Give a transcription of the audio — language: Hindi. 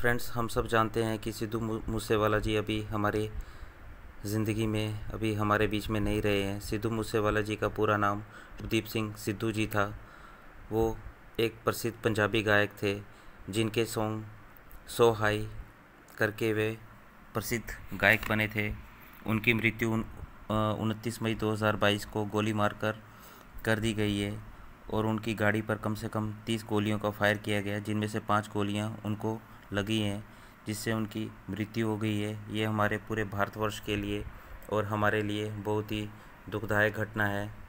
फ्रेंड्स हम सब जानते हैं कि सिद्धू मूसेवाला जी अभी हमारे ज़िंदगी में अभी हमारे बीच में नहीं रहे हैं सिद्धू मूसेवाला जी का पूरा नाम प्रदीप सिंह सिद्धू जी था वो एक प्रसिद्ध पंजाबी गायक थे जिनके सॉन्ग सो हाई करके वे प्रसिद्ध गायक बने थे उनकी मृत्यु उनतीस मई 2022 को गोली मारकर कर दी गई है और उनकी गाड़ी पर कम से कम तीस गोलियों का फायर किया गया जिनमें से पाँच गोलियाँ उनको लगी हैं जिससे उनकी मृत्यु हो गई है ये हमारे पूरे भारतवर्ष के लिए और हमारे लिए बहुत ही दुखदायक घटना है